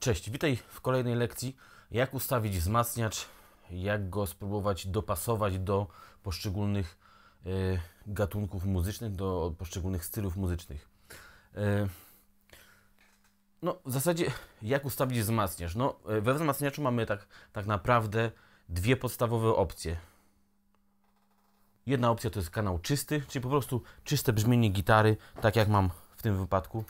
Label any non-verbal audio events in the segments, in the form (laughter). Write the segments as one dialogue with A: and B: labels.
A: Cześć, witaj w kolejnej lekcji. Jak ustawić wzmacniacz, jak go spróbować dopasować do poszczególnych y, gatunków muzycznych, do poszczególnych stylów muzycznych. Y, no, w zasadzie, jak ustawić wzmacniacz? No, e, we wzmacniaczu mamy tak, tak naprawdę dwie podstawowe opcje. Jedna opcja to jest kanał czysty, czyli po prostu czyste brzmienie gitary, tak jak mam w tym wypadku.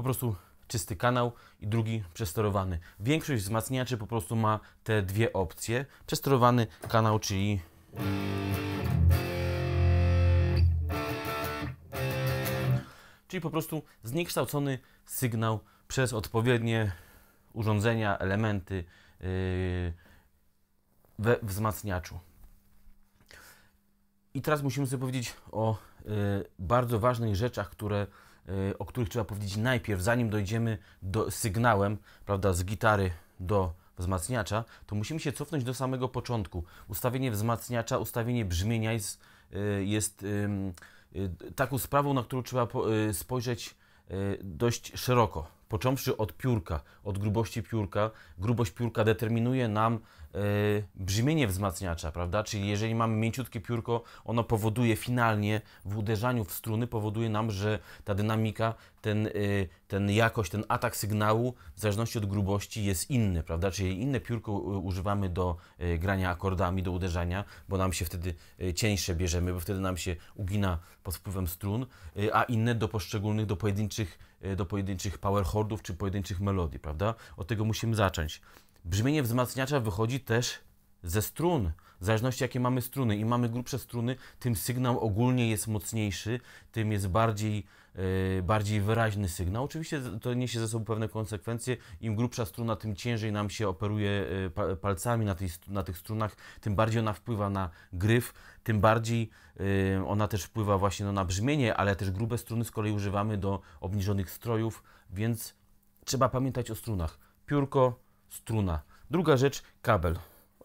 A: po prostu czysty kanał i drugi przesterowany. Większość wzmacniaczy po prostu ma te dwie opcje. Przesterowany kanał, czyli... Czyli po prostu zniekształcony sygnał przez odpowiednie urządzenia, elementy yy, we wzmacniaczu. I teraz musimy sobie powiedzieć o yy, bardzo ważnych rzeczach, które Y, o których trzeba powiedzieć najpierw, zanim dojdziemy do sygnałem, prawda, z gitary do wzmacniacza, to musimy się cofnąć do samego początku. Ustawienie wzmacniacza, ustawienie brzmienia jest, y, jest y, taką sprawą, na którą trzeba spojrzeć dość szeroko. Począwszy od piórka, od grubości piórka. Grubość piórka determinuje nam Y, brzmienie wzmacniacza, prawda? Czyli jeżeli mamy mięciutkie piórko, ono powoduje finalnie w uderzaniu w struny, powoduje nam, że ta dynamika, ten, y, ten jakość, ten atak sygnału w zależności od grubości jest inny, prawda? Czyli inne piórko y, używamy do grania akordami, do uderzania, bo nam się wtedy cieńsze bierzemy, bo wtedy nam się ugina pod wpływem strun, a inne do poszczególnych, do pojedynczych, do pojedynczych power chordów czy pojedynczych melodii, prawda? Od tego musimy zacząć. Brzmienie wzmacniacza wychodzi też ze strun. W zależności jakie mamy struny. Im mamy grubsze struny, tym sygnał ogólnie jest mocniejszy, tym jest bardziej, yy, bardziej wyraźny sygnał. Oczywiście to niesie ze sobą pewne konsekwencje. Im grubsza struna, tym ciężej nam się operuje e, palcami na, tej, na tych strunach, tym bardziej ona wpływa na gryf, tym bardziej yy, ona też wpływa właśnie no, na brzmienie, ale też grube struny z kolei używamy do obniżonych strojów, więc trzeba pamiętać o strunach. Piórko, struna. Druga rzecz, kabel.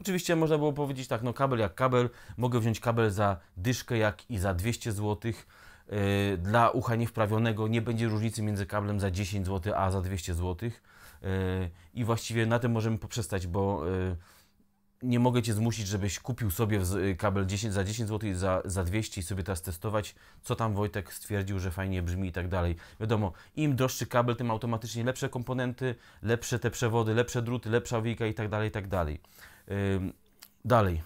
A: Oczywiście można było powiedzieć tak, no kabel jak kabel, mogę wziąć kabel za dyszkę jak i za 200 zł. Yy, dla ucha niewprawionego nie będzie różnicy między kablem za 10 zł a za 200 zł. Yy, I właściwie na tym możemy poprzestać, bo yy, nie mogę Cię zmusić, żebyś kupił sobie y, kabel 10, za 10 zł i za, za 200 i sobie teraz testować, co tam Wojtek stwierdził, że fajnie brzmi i tak dalej. Wiadomo, im droższy kabel, tym automatycznie lepsze komponenty, lepsze te przewody, lepsze druty, lepsza wika i tak dalej, i tak dalej. dalej.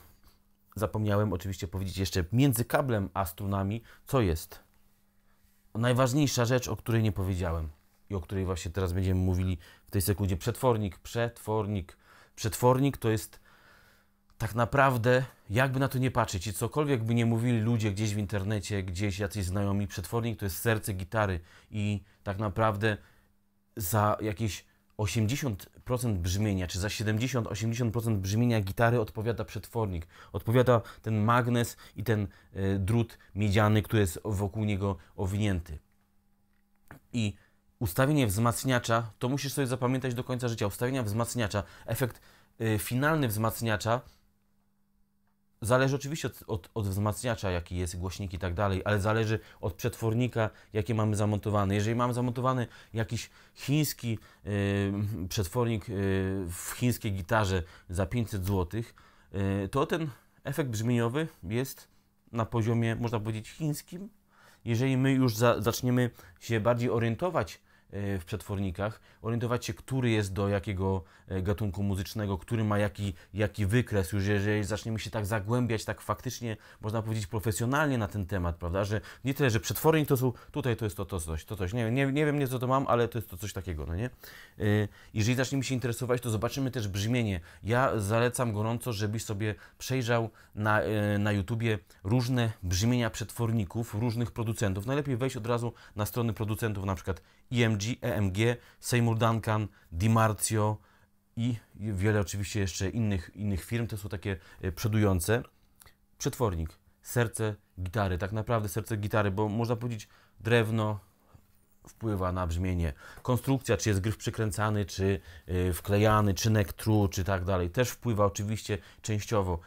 A: Zapomniałem oczywiście powiedzieć jeszcze między kablem a strunami, co jest najważniejsza rzecz, o której nie powiedziałem i o której właśnie teraz będziemy mówili w tej sekundzie. Przetwornik, przetwornik. Przetwornik to jest tak naprawdę, jakby na to nie patrzeć i cokolwiek by nie mówili ludzie gdzieś w internecie, gdzieś jacyś znajomi, przetwornik to jest serce gitary i tak naprawdę za jakieś 80% brzmienia, czy za 70-80% brzmienia gitary odpowiada przetwornik. Odpowiada ten magnes i ten y, drut miedziany, który jest wokół niego owinięty. I ustawienie wzmacniacza, to musisz sobie zapamiętać do końca życia, ustawienia wzmacniacza, efekt y, finalny wzmacniacza Zależy oczywiście od, od, od, wzmacniacza, jaki jest, głośnik i tak dalej, ale zależy od przetwornika, jakie mamy zamontowane. Jeżeli mamy zamontowany jakiś chiński yy, przetwornik yy, w chińskiej gitarze za 500 zł, yy, to ten efekt brzmieniowy jest na poziomie, można powiedzieć, chińskim. Jeżeli my już za, zaczniemy się bardziej orientować E, w przetwornikach, orientować się, który jest do jakiego e, gatunku muzycznego, który ma jaki, jaki wykres. Już jeżeli zaczniemy się tak zagłębiać, tak faktycznie, można powiedzieć, profesjonalnie na ten temat, prawda, że nie tyle, że przetwornik to są, tutaj to jest to, to coś, to coś. Nie, nie, nie wiem, nie co to mam, ale to jest to coś takiego, no nie? E, jeżeli zaczniemy się interesować, to zobaczymy też brzmienie. Ja zalecam gorąco, żebyś sobie przejrzał na, na YouTubie różne brzmienia przetworników, różnych producentów. Najlepiej wejść od razu na strony producentów, na przykład IMG, EMG, Seymour Duncan, DiMarzio i wiele oczywiście jeszcze innych, innych firm. To są takie e, przodujące. Przetwornik, serce gitary, tak naprawdę serce gitary, bo można powiedzieć drewno, wpływa na brzmienie. Konstrukcja, czy jest gryf przykręcany, czy e, wklejany, czy neck true, czy tak dalej, też wpływa oczywiście częściowo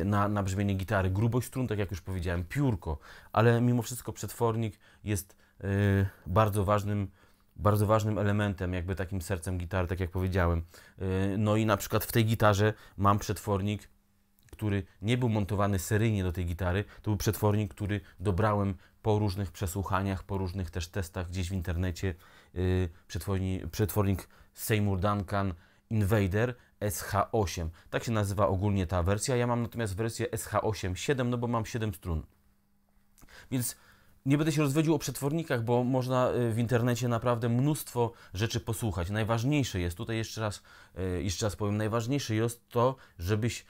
A: e, na, na brzmienie gitary. Grubość strun, tak jak już powiedziałem, piórko, ale mimo wszystko przetwornik jest Y, bardzo ważnym, bardzo ważnym elementem, jakby takim sercem gitary, tak jak powiedziałem. Y, no i na przykład w tej gitarze mam przetwornik, który nie był montowany seryjnie do tej gitary. To był przetwornik, który dobrałem po różnych przesłuchaniach, po różnych też testach gdzieś w internecie. Y, przetwornik, przetwornik Seymour Duncan Invader SH8. Tak się nazywa ogólnie ta wersja. Ja mam natomiast wersję SH8 7, no bo mam 7 strun. Więc nie będę się rozwodził o przetwornikach, bo można y, w internecie naprawdę mnóstwo rzeczy posłuchać. Najważniejsze jest, tutaj jeszcze raz, y, jeszcze raz powiem, najważniejsze jest to, żebyś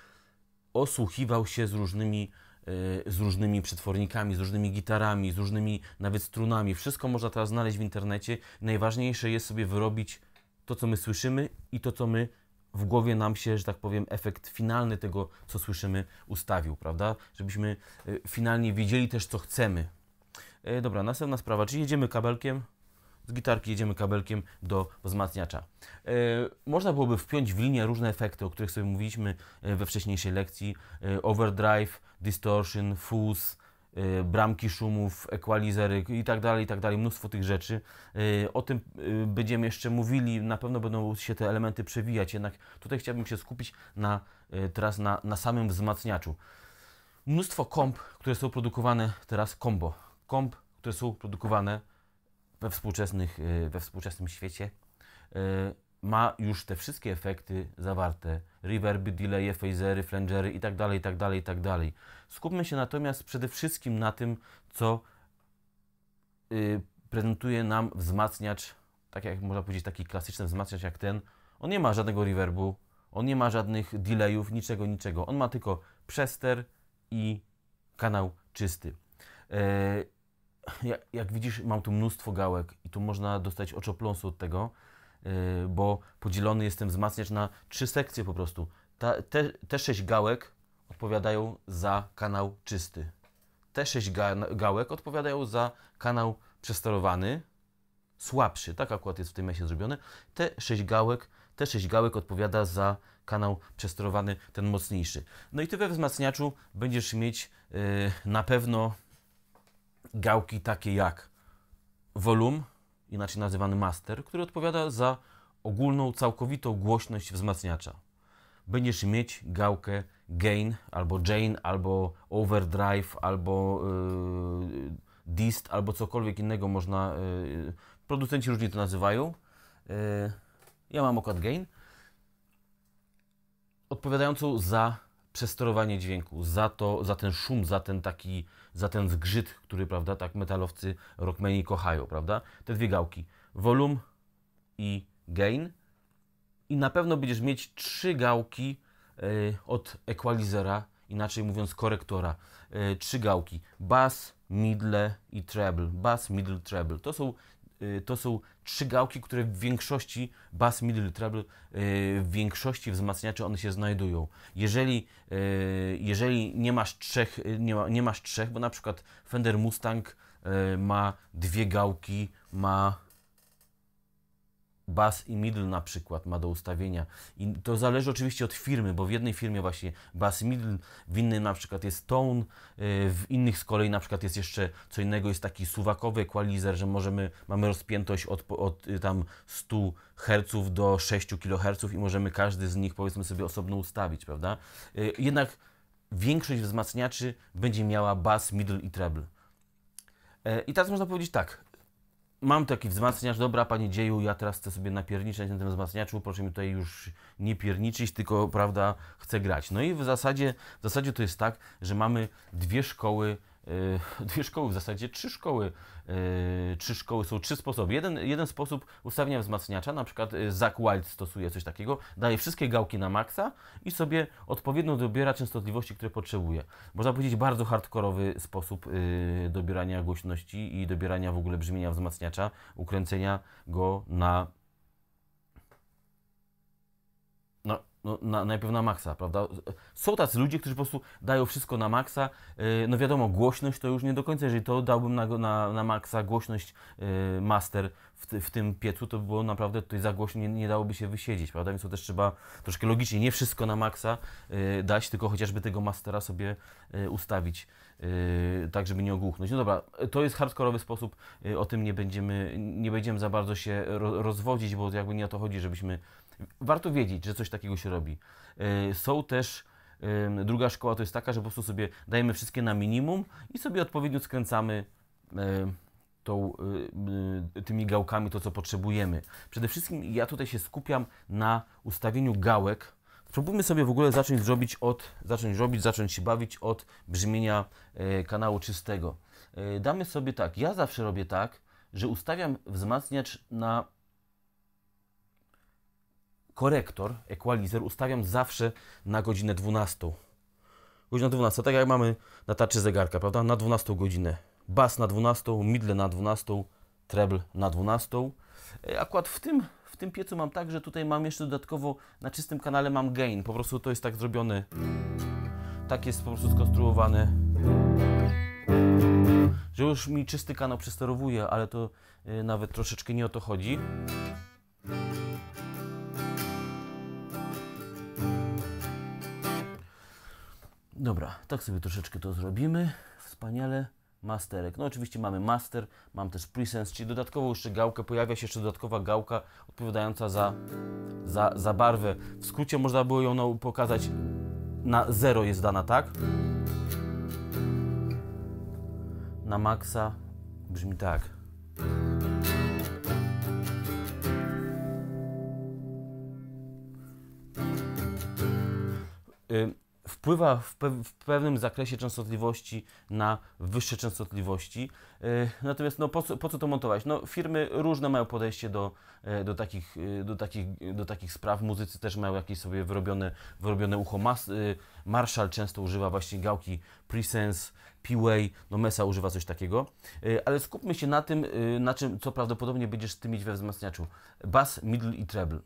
A: osłuchiwał się z różnymi, y, z różnymi przetwornikami, z różnymi gitarami, z różnymi nawet strunami. Wszystko można teraz znaleźć w internecie. Najważniejsze jest sobie wyrobić to, co my słyszymy i to, co my w głowie nam się, że tak powiem, efekt finalny tego, co słyszymy, ustawił, prawda? Żebyśmy finalnie wiedzieli też, co chcemy, E, dobra, następna sprawa, Czy jedziemy kabelkiem, z gitarki jedziemy kabelkiem do wzmacniacza. E, można byłoby wpiąć w linię różne efekty, o których sobie mówiliśmy e, we wcześniejszej lekcji. overdrive, distortion, fuzz, bramki szumów, equalizery i tak dalej, i tak dalej, mnóstwo tych rzeczy. O tym będziemy jeszcze mówili, na pewno będą się te elementy przewijać, jednak tutaj chciałbym się skupić na, teraz na, na samym wzmacniaczu. Mnóstwo komp, które są produkowane teraz combo, Komp, które są produkowane we, współczesnych, e, we współczesnym świecie, e, ma już te wszystkie efekty zawarte. Reverby, delaye, phasery, flangery itd., tak, tak, tak dalej. Skupmy się natomiast przede wszystkim na tym, co e, prezentuje nam wzmacniacz, tak jak można powiedzieć, taki klasyczny wzmacniacz jak ten. On nie ma żadnego reverbu, on nie ma żadnych delayów, niczego, niczego. On ma tylko przester i kanał czysty jak, jak, widzisz, mam tu mnóstwo gałek i tu można dostać oczopląsu od tego, yy, bo podzielony jestem wzmacniacz na trzy sekcje po prostu. Ta, te, te sześć gałek odpowiadają za kanał czysty. Te sześć ga, gałek odpowiadają za kanał przesterowany, słabszy, tak akurat jest w tym mesie zrobione. Te sześć gałek, te sześć gałek odpowiada za kanał przesterowany, ten mocniejszy. No i ty we wzmacniaczu będziesz mieć yy, na pewno gałki takie jak volum inaczej nazywany master, który odpowiada za ogólną, całkowitą głośność wzmacniacza. Będziesz mieć gałkę gain, albo jane, albo overdrive, albo yy, dist, albo cokolwiek innego można... Yy, producenci różnie to nazywają. Yy, ja mam okład gain. Odpowiadającą za przesterowanie dźwięku, za, to, za ten szum, za ten taki za ten zgrzyt, który, prawda, tak metalowcy rockmeni kochają, prawda? Te dwie gałki, volum i gain. I na pewno będziesz mieć trzy gałki y, od equalizera, inaczej mówiąc korektora. Y, trzy gałki, bass, middle i treble. Bass, middle, treble. To są Y, to są trzy gałki, które w większości bass middle treble, y, w większości wzmacniaczy one się znajdują. Jeżeli, y, jeżeli nie masz trzech, nie, ma, nie masz trzech, bo na przykład Fender Mustang ma dwie gałki, ma bas i middle na przykład ma do ustawienia. I to zależy oczywiście od firmy, bo w jednej firmie właśnie bas i middle, w innej na przykład jest tone, y, w innych z kolei na przykład jest jeszcze co innego, jest taki suwakowy equalizer, że możemy, mamy rozpiętość od, od y, tam 100 Hz do 6 kHz i możemy każdy z nich powiedzmy sobie osobno ustawić, prawda? Y, jednak większość wzmacniaczy będzie miała bas, middle i treble. E, I teraz można powiedzieć tak, mam taki wzmacniacz, dobra Panie Dzieju, ja teraz chcę sobie napierniczać na tym wzmacniaczu, proszę mi tutaj już nie pierniczyć, tylko, prawda, chcę grać. No i w zasadzie, w zasadzie to jest tak, że mamy dwie szkoły Y, (laughs) dwie szkoły, w zasadzie trzy szkoły. Y, trzy szkoły są trzy sposoby. Jeden, jeden sposób ustawienia wzmacniacza, na przykład y, Zach Wild stosuje coś takiego, daje wszystkie gałki na maksa i sobie odpowiednio dobiera częstotliwości, które potrzebuje. Można powiedzieć bardzo hardkorowy sposób dobierania głośności i dobierania w ogóle brzmienia wzmacniacza, ukręcenia go na no, na, najpierw na maksa, prawda? Są tacy ludzie, którzy po prostu dają wszystko na maksa. Y, no wiadomo, głośność to już nie do końca, jeżeli to dałbym na, na, na maksa głośność y, master w, ty, w tym piecu, to by było naprawdę tutaj za głośno, nie, nie, dałoby się wysiedzieć, prawda? Więc to też trzeba troszkę logicznie, nie wszystko na maksa y, dać, tylko chociażby tego mastera sobie ustawić. tak, żeby nie ogłuchnąć. No dobra, to jest hardkorowy sposób, o tym nie będziemy, nie będziemy za bardzo się rozwodzić, bo jakby nie o to chodzi, żebyśmy Warto wiedzieć, że coś takiego się robi. Y, są też Druga szkoła to jest taka, że po prostu sobie dajemy wszystkie na minimum i sobie odpowiednio skręcamy y, tą, y, tymi gałkami to, co potrzebujemy. Przede wszystkim ja tutaj się skupiam na ustawieniu gałek. Spróbujmy sobie w ogóle zacząć zrobić od, zacząć robić, zacząć się bawić od brzmienia kanału czystego. Damy sobie tak, ja zawsze robię tak, że ustawiam wzmacniacz na korektor, equalizer ustawiam zawsze na godzinę 12. Godzina 12, tak jak mamy na tarczy zegarka, prawda? Na 12 godzinę. Bas na 12, midle na 12, treble na 12. E, akurat w tym, w tym piecu mam tak, że tutaj mam jeszcze dodatkowo na czystym kanale mam gain. Po prostu to jest tak zrobione. Tak jest po prostu skonstruowane. Że już mi czysty kanał przesterowuje, ale to e, nawet troszeczkę nie o to chodzi. Dobra, tak sobie troszeczkę to zrobimy. Wspaniale. Masterek. No oczywiście mamy master, mam też presense, czyli dodatkowo jeszcze gałkę, pojawia się jeszcze dodatkowa gałka odpowiadająca za, za, za barwę. W skrócie można było ją pokazać na 0 jest dana, tak? Na maksa brzmi tak wpływa w, pe w, pewnym zakresie częstotliwości na wyższe częstotliwości. E, natomiast no, po, co, po co to montować? No, firmy różne mają podejście do, e, do, takich, e, do, takich, do takich spraw. Muzycy też mają jakieś sobie wyrobione, wyrobione ucho. Mas, Marshall często używa właśnie gałki Presense, P-Way, no Mesa używa coś takiego. Ale skupmy się na tym, na czym co prawdopodobnie będziesz ty mieć we wzmacniaczu. Bass, middle i treble.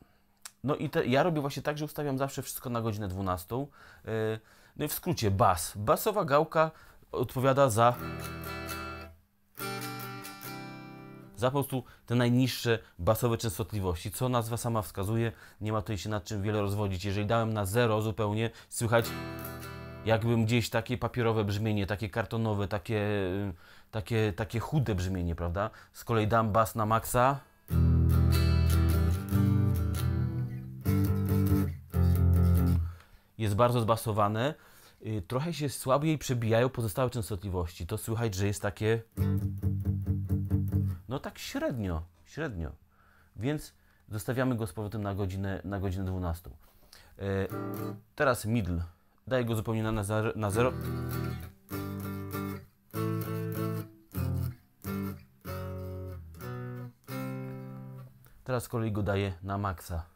A: No i te, ja robię właśnie tak, że ustawiam zawsze wszystko na godzinę 12. Yy, no i w skrócie bas. Basowa gałka odpowiada za za po prostu te najniższe basowe częstotliwości, co nazwa sama wskazuje, nie ma tutaj się nad czym wiele rozwodzić. Jeżeli dałem na zero zupełnie, słychać jakbym gdzieś takie papierowe brzmienie, takie kartonowe, takie, y, takie, takie chude brzmienie, prawda? Z kolei dam bas na maksa. jest bardzo zbasowane, y, trochę się słabiej przebijają pozostałe częstotliwości. To słychać, że jest takie... No tak średnio, średnio. Więc zostawiamy go z powrotem na godzinę, na godzinę 12. E, teraz middle. Daję go zupełnie na, zero, na Teraz z kolei go daję na maksa.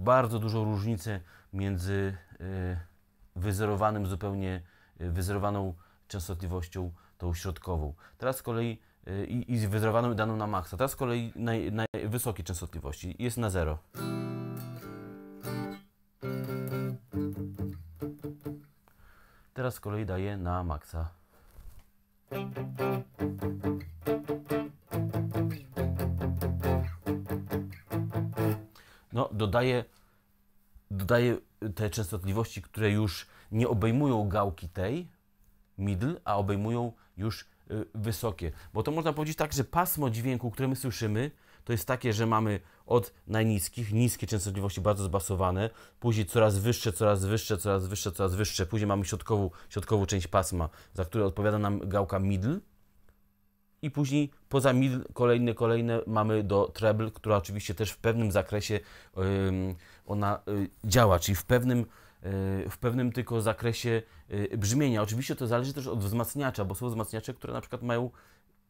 A: bardzo dużą różnicę między e, wyzerowanym zupełnie, e, wyzerowaną częstotliwością, tą środkową. Teraz z kolei e, i, i wyzerowaną daną na maksa. Teraz z kolei na wysokiej częstotliwości jest na zero. Teraz z kolei daje na maksa. dodaje, dodaje te częstotliwości, które już nie obejmują gałki tej, middle, a obejmują już y, wysokie. Bo to można powiedzieć tak, że pasmo dźwięku, które my słyszymy, to jest takie, że mamy od najniskich, niskie częstotliwości bardzo zbasowane, później coraz wyższe, coraz wyższe, coraz wyższe, coraz wyższe, później mamy środkową, środkową część pasma, za które odpowiada nam gałka middle, i później poza mil kolejne, kolejne mamy do treble, która oczywiście też w pewnym zakresie yy, ona yy, działa, czyli w pewnym, y, w pewnym tylko zakresie y, brzmienia. Oczywiście to zależy też od wzmacniacza, bo są wzmacniacze, które na przykład mają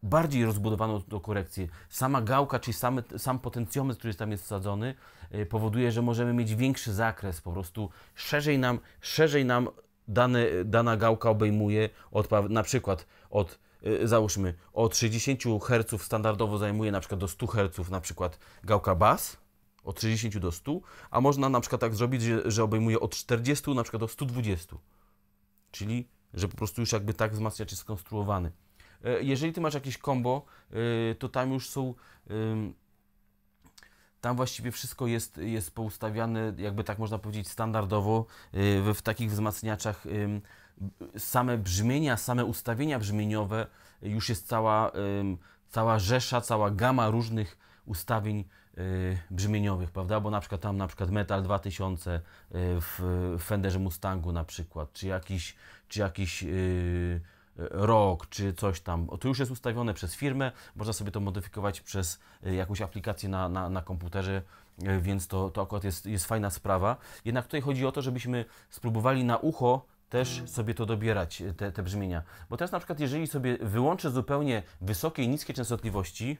A: bardziej rozbudowaną tą korekcję. Sama gałka, czyli sam, sam potencjometr, który tam jest wsadzony, y, powoduje, że możemy mieć większy zakres, po prostu szerzej nam, szerzej nam dane, dana gałka obejmuje, od, na przykład od Y, załóżmy od 60 Hz standardowo zajmuje na przykład do 100 Hz na przykład gałka bas, od 60 do 100, a można na przykład tak zrobić, że, że obejmuje od 40 na przykład do 120. Czyli, że po prostu już jakby tak wzmacniacz jest skonstruowany. Y, jeżeli ty masz jakieś combo, y, to tam już są tam właściwie wszystko jest, jest poustawiane, jakby tak można powiedzieć, standardowo w, w takich wzmacniaczach same brzmienia, same ustawienia brzmieniowe, y, już jest cała, cała rzesza, cała gama różnych ustawień y, brzmieniowych, prawda? Bo na przykład tam na przykład Metal 2000 y, w Fenderze Mustangu na przykład, czy jakiś, czy jakiś rok, czy coś tam. To już jest ustawione przez firmę, można sobie to modyfikować przez jakąś aplikację na, na, na komputerze, więc to, to akurat jest, jest fajna sprawa. Jednak tutaj chodzi o to, żebyśmy spróbowali na ucho też sobie to dobierać, e, te, te brzmienia. Bo teraz na przykład, jeżeli sobie wyłączę zupełnie wysokie i niskie częstotliwości,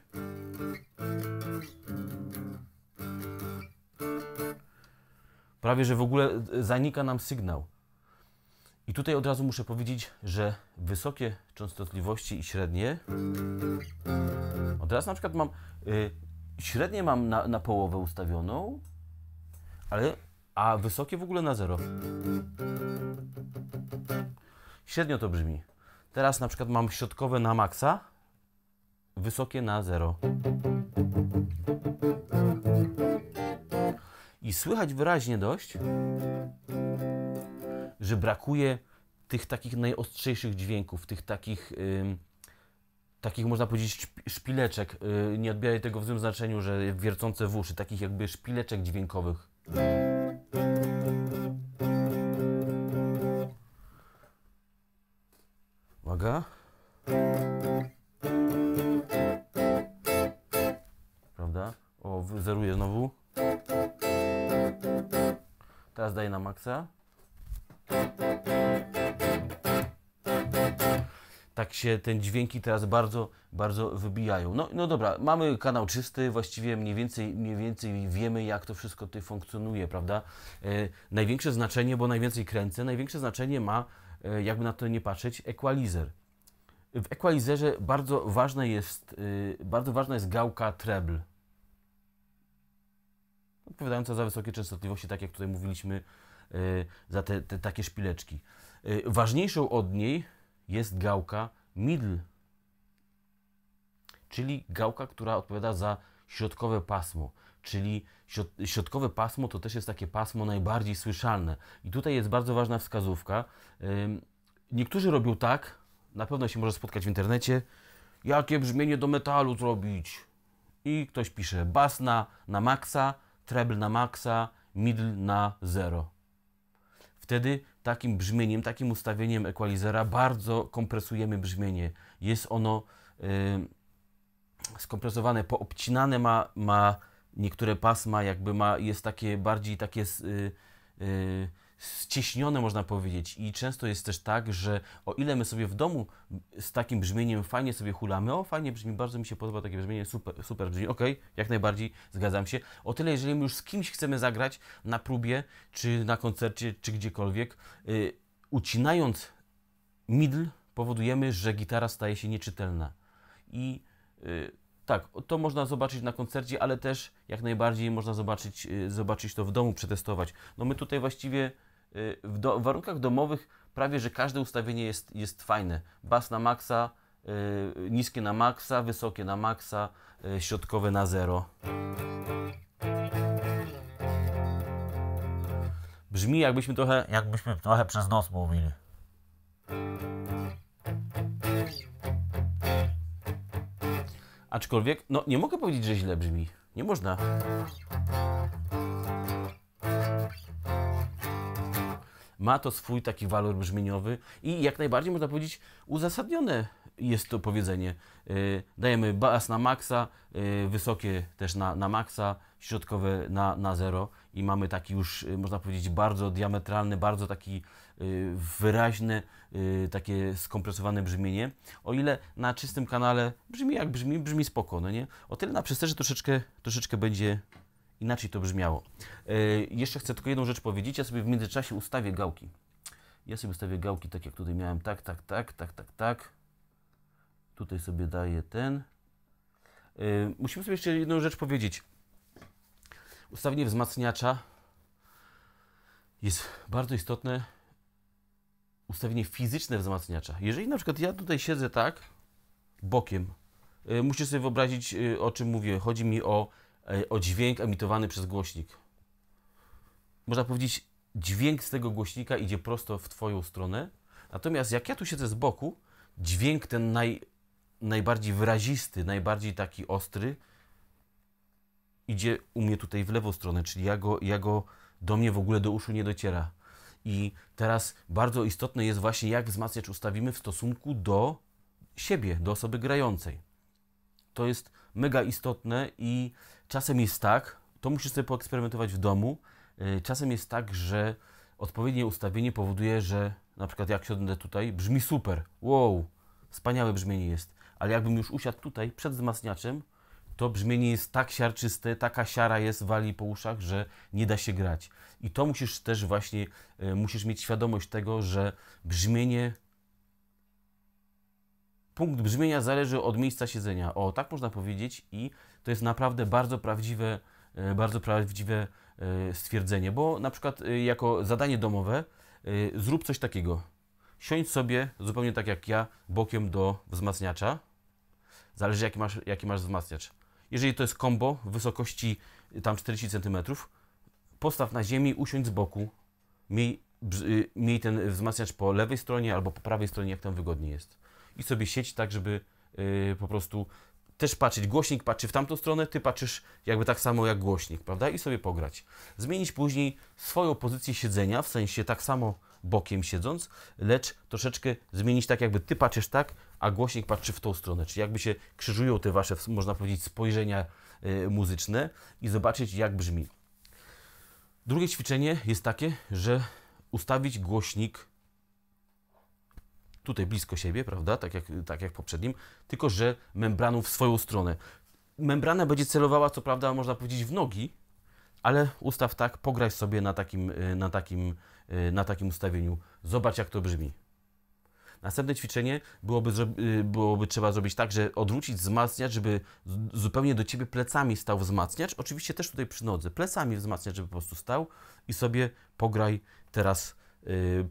A: prawie że w ogóle e, zanika nam sygnał. I tutaj od razu muszę powiedzieć, że wysokie częstotliwości i średnie. Od teraz na przykład mam. E, średnie mam na, na połowę ustawioną, ale a wysokie w ogóle na zero. Średnio to brzmi. Teraz na przykład mam środkowe na maksa, wysokie na zero. I słychać wyraźnie dość, że brakuje tych takich najostrzejszych dźwięków, tych takich, yy, takich można powiedzieć, szpileczek. Yy, nie odbieraj tego w złym znaczeniu, że wiercące w uszy, takich jakby szpileczek dźwiękowych. Uwaga. Prawda? O, zeruję znowu. Teraz daję na maksa tak się te dźwięki teraz bardzo, bardzo wybijają. No, no dobra, mamy kanał czysty, właściwie mniej więcej, mniej więcej wiemy, jak to wszystko tutaj funkcjonuje, prawda? E, największe znaczenie, bo najwięcej kręcę, największe znaczenie ma, e, jakby na to nie patrzeć, equalizer. W equalizerze bardzo ważna jest, e, bardzo ważna jest gałka treble. Odpowiadająca za wysokie częstotliwości, tak jak tutaj mówiliśmy, za te, te takie szpileczki. Ważniejszą od niej jest gałka middle, czyli gałka, która odpowiada za środkowe pasmo, czyli środkowe pasmo to też jest takie pasmo najbardziej słyszalne. I tutaj jest bardzo ważna wskazówka. Niektórzy robią tak, na pewno się może spotkać w internecie, jakie brzmienie do metalu zrobić. I ktoś pisze bas na, na maksa, treble na maksa, middle na zero. Wtedy takim brzmieniem, takim ustawieniem equalizera bardzo kompresujemy brzmienie. Jest ono skompresowane, poobcinane ma, ma niektóre pasma, jakby ma, jest takie bardziej takie y, y, ścieśnione, można powiedzieć. I często jest też tak, że o ile my sobie w domu z takim brzmieniem fajnie sobie hulamy, o fajnie brzmi, bardzo mi się podoba takie brzmienie, super, super brzmi, ok, jak najbardziej, zgadzam się. O tyle, jeżeli my już z kimś chcemy zagrać na próbie, czy na koncercie, czy gdziekolwiek, yy, ucinając midl, powodujemy, że gitara staje się nieczytelna. I yy, tak, to można zobaczyć na koncercie, ale też jak najbardziej można zobaczyć, y, zobaczyć to w domu, przetestować. No my tutaj właściwie Y, w, do, w warunkach domowych prawie, że każde ustawienie jest, jest fajne. Bas na maksa, y, niskie na maksa, wysokie na maksa, y, środkowe na zero. Brzmi jakbyśmy trochę, jakbyśmy trochę przez nos mówili. Aczkolwiek, no nie mogę powiedzieć, że źle brzmi. Nie można. ma to swój taki walor brzmieniowy i jak najbardziej można powiedzieć uzasadnione jest to powiedzenie. Y, dajemy bas na maksa, y, wysokie też na, na maksa, środkowe na, na zero i mamy taki już, y, można powiedzieć, bardzo diametralny, bardzo taki wyraźne, takie skompresowane brzmienie. O ile na czystym kanale brzmi jak brzmi, brzmi spoko, no nie? O tyle na przesterze troszeczkę, troszeczkę będzie inaczej to brzmiało. Yy, jeszcze chcę tylko jedną rzecz powiedzieć. Ja sobie w międzyczasie ustawię gałki. Ja sobie ustawię gałki tak jak tutaj miałem. Tak, tak, tak, tak, tak, tak. Tutaj sobie daję ten. Yy, musimy sobie jeszcze jedną rzecz powiedzieć. Ustawienie wzmacniacza jest bardzo istotne. Ustawienie fizyczne wzmacniacza. Jeżeli na przykład ja tutaj siedzę tak, bokiem, yy, e, musisz sobie wyobrazić, o czym mówię. Chodzi mi o E, o dźwięk emitowany przez głośnik. Można powiedzieć, dźwięk z tego głośnika idzie prosto w Twoją stronę. Natomiast jak ja tu siedzę z boku, dźwięk ten naj, najbardziej wyrazisty, najbardziej taki ostry, idzie u mnie tutaj w lewą stronę, czyli ja go, ja go do mnie w ogóle do uszu nie dociera. I teraz bardzo istotne jest właśnie, jak wzmacniacz ustawimy w stosunku do siebie, do osoby grającej. To jest mega istotne i Czasem jest tak, to musisz sobie poeksperymentować w domu. Y, czasem jest tak, że odpowiednie ustawienie powoduje, że na przykład jak siądę tutaj, brzmi super, wow, wspaniałe brzmienie jest, ale jakbym już usiadł tutaj przed wzmacniaczem, to brzmienie jest tak siarczyste, taka siara jest, wali po uszach, że nie da się grać. I to musisz też właśnie, y, musisz mieć świadomość tego, że brzmienie punkt brzmienia zależy od miejsca siedzenia. O, tak można powiedzieć i to jest naprawdę bardzo prawdziwe, e, bardzo prawdziwe e, stwierdzenie, bo na przykład e, jako zadanie domowe zrób coś takiego. Siądź sobie zupełnie tak jak ja bokiem do wzmacniacza. Zależy jaki masz, jaki masz wzmacniacz. Jeżeli to jest kombo w wysokości tam 40 cm, postaw na ziemi, usiądź z boku, miej, miej ten wzmacniacz po lewej stronie albo po prawej stronie, jak tam wygodnie jest i sobie sieć tak, żeby y, po prostu też patrzeć. Głośnik patrzy w tamtą stronę, ty patrzysz jakby tak samo jak głośnik, prawda? I sobie pograć. Zmienić później swoją pozycję siedzenia, w sensie tak samo bokiem siedząc, lecz troszeczkę zmienić tak, jakby ty patrzysz tak, a głośnik patrzy w tą stronę. Czyli jakby się krzyżują te wasze, można powiedzieć, spojrzenia y, muzyczne i zobaczyć, jak brzmi. Drugie ćwiczenie jest takie, że ustawić głośnik tutaj blisko siebie, prawda, tak jak, tak jak poprzednim, tylko że membraną w swoją stronę. Membrana będzie celowała, co prawda, można powiedzieć, w nogi, ale ustaw tak, pograj sobie na takim, y, na takim, y, na takim ustawieniu. Zobacz, jak to brzmi. Następne ćwiczenie byłoby, y, byłoby trzeba zrobić tak, że odwrócić wzmacniacz, żeby zupełnie do ciebie plecami stał wzmacniacz. Oczywiście też tutaj przy nodze. Plecami wzmacniacz, żeby po prostu stał i sobie pograj teraz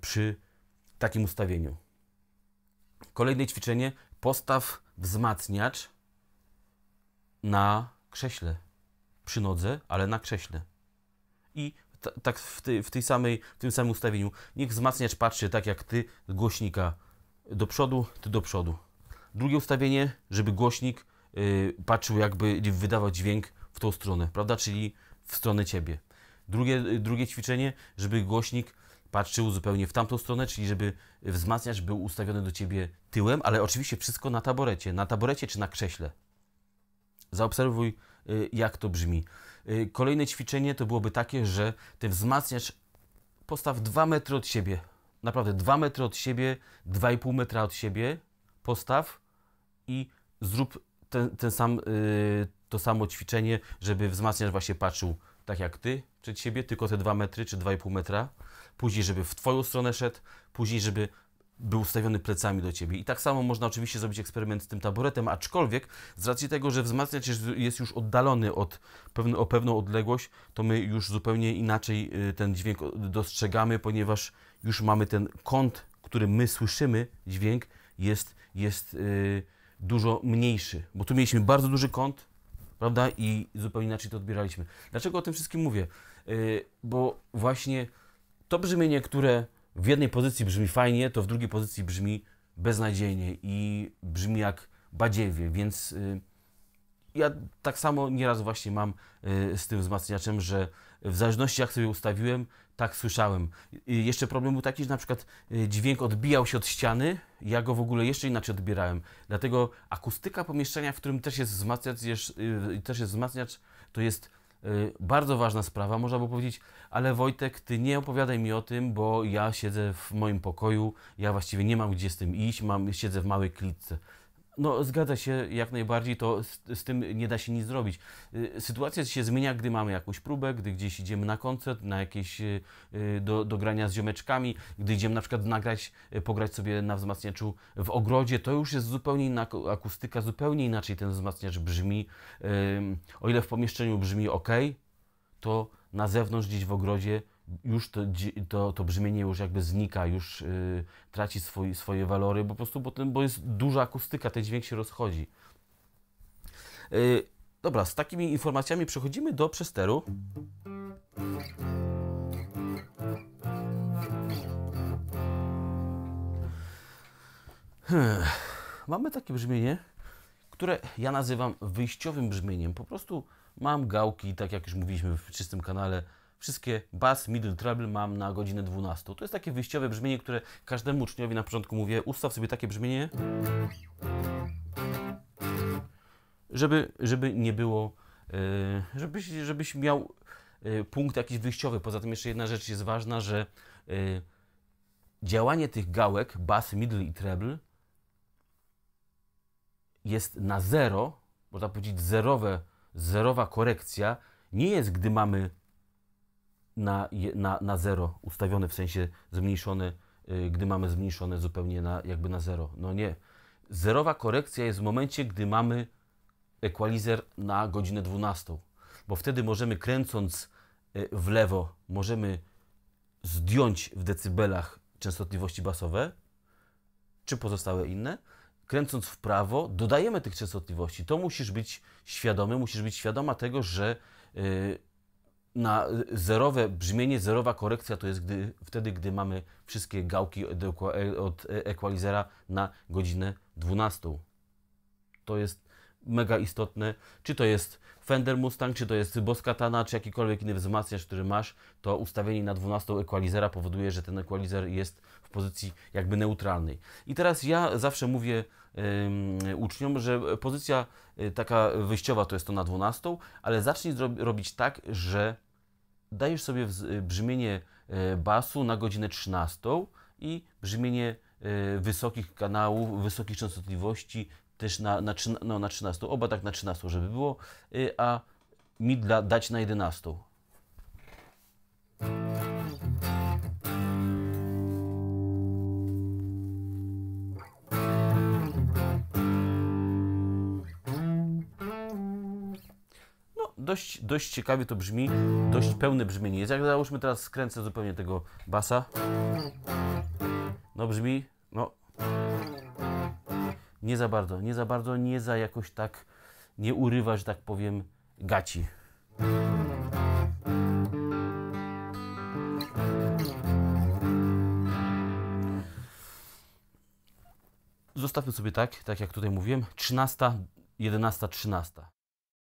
A: przy takim ustawieniu. Kolejne ćwiczenie. Postaw wzmacniacz na krześle. Przy nodze, ale na krześle. I tak w, ty, w, tej samej, w tym samym ustawieniu. Niech wzmacniacz patrzy tak jak ty, głośnika do przodu, ty do przodu. Drugie ustawienie, żeby głośnik yy, patrzył, jakby wydawał dźwięk w tą stronę, prawda? Czyli w stronę ciebie. Drugie, y, drugie ćwiczenie, żeby głośnik patrzył zupełnie w tamtą stronę, czyli żeby wzmacniacz był ustawiony do ciebie tyłem, ale oczywiście wszystko na taborecie, na taborecie czy na krześle. Zaobserwuj, y, jak to brzmi. Y, kolejne ćwiczenie to byłoby takie, że ten wzmacniacz postaw 2 metry od siebie. Naprawdę 2 metry od siebie, 2,5 metra od siebie postaw i zrób ten, ten sam, y, to samo ćwiczenie, żeby wzmacniacz właśnie patrzył tak jak ty przed siebie, tylko te 2 metry czy 2,5 metra później żeby w Twoją stronę szedł, później żeby był ustawiony plecami do Ciebie. I tak samo można oczywiście zrobić eksperyment z tym taboretem, aczkolwiek z racji tego, że wzmacniacz jest już oddalony od pewne, o pewną odległość, to my już zupełnie inaczej y, ten dźwięk dostrzegamy, ponieważ już mamy ten kąt, który my słyszymy, dźwięk jest, jest yy, dużo mniejszy, bo tu mieliśmy bardzo duży kąt, prawda, i zupełnie inaczej to odbieraliśmy. Dlaczego o tym wszystkim mówię? Yy, bo właśnie to brzmienie, które w jednej pozycji brzmi fajnie, to w drugiej pozycji brzmi beznadziejnie i brzmi jak badziewie, więc y, ja tak samo nieraz właśnie mam y, z tym wzmacniaczem, że w zależności jak sobie ustawiłem, tak słyszałem. Y, jeszcze problem był taki, że na przykład dźwięk odbijał się od ściany, ja go w ogóle jeszcze inaczej odbierałem. Dlatego akustyka pomieszczenia, w którym też jest wzmacniacz, też jest wzmacniacz to jest Y, bardzo ważna sprawa. Można by powiedzieć, ale Wojtek, ty nie opowiadaj mi o tym, bo ja siedzę w moim pokoju, ja właściwie nie mam gdzie z tym iść, mam, siedzę w małej klitce. No, zgadza się jak najbardziej, to z, z, tym nie da się nic zrobić. Y, sytuacja się zmienia, gdy mamy jakąś próbę, gdy gdzieś idziemy na koncert, na jakieś y, y, do, do grania z ziomeczkami, gdy idziemy na przykład nagrać, pograć sobie na wzmacniaczu w ogrodzie, to już jest zupełnie inna akustyka, zupełnie inaczej ten wzmacniacz brzmi. O ile w pomieszczeniu brzmi ok, to na zewnątrz, gdzieś w ogrodzie już to, to, to brzmienie już jakby znika, już y, traci swój, swoje walory, bo po prostu bo, ten, bo jest duża akustyka, ten dźwięk się rozchodzi. Y, dobra, z takimi informacjami przechodzimy do przesteru. Hmm. Mamy takie brzmienie, które ja nazywam wyjściowym brzmieniem. Po prostu mam gałki, tak jak już mówiliśmy w czystym kanale, wszystkie bass, middle, treble mam na godzinę 12. To jest takie wyjściowe brzmienie, które każdemu uczniowi na początku mówię, ustaw sobie takie brzmienie, żeby, żeby nie było, e, żebyś, żebyś miał e, punkt jakiś wyjściowy. Poza tym jeszcze jedna rzecz jest ważna, że e, działanie tych gałek, bass, middle i treble jest na zero, można powiedzieć zerowe, zerowa korekcja, nie jest gdy mamy na, na, na zero ustawiony, w sensie zmniejszony, y, gdy mamy zmniejszone zupełnie na, jakby na zero. No nie. Zerowa korekcja jest w momencie, gdy mamy equalizer na godzinę 12, bo wtedy możemy kręcąc y, w lewo, możemy zdjąć w decybelach częstotliwości basowe, czy pozostałe inne, kręcąc w prawo, dodajemy tych częstotliwości. To musisz być świadomy, musisz być świadoma tego, że y, na zerowe brzmienie, zerowa korekcja to jest gdy, wtedy, gdy mamy wszystkie gałki od, od equalizera na godzinę 12. To jest mega istotne, czy to jest Fender Mustang, czy to jest Boss Katana, czy jakikolwiek inny wzmacniacz, który masz, to ustawienie na 12 equalizera powoduje, że ten equalizer jest w pozycji jakby neutralnej. I teraz ja zawsze mówię um, uczniom, że pozycja y, taka wyjściowa to jest to na 12, ale zacznij robić tak, że dajesz sobie y, brzmienie y, basu na godzinę 13 i brzmienie wysokich kanałów, wysokich częstotliwości też na, na, no, na 13, oba tak na 13, żeby było, y, a Midla dać na 11. No, dość, dość ciekawie to brzmi, dość pełne brzmienie jest. Jak załóżmy teraz skręcę zupełnie tego basa. No brzmi, no nie za bardzo, nie za bardzo, nie za jakoś tak, nie urywa, że tak powiem, gaci. Zostawmy sobie tak, tak jak tutaj mówiłem, 13, 11, 13.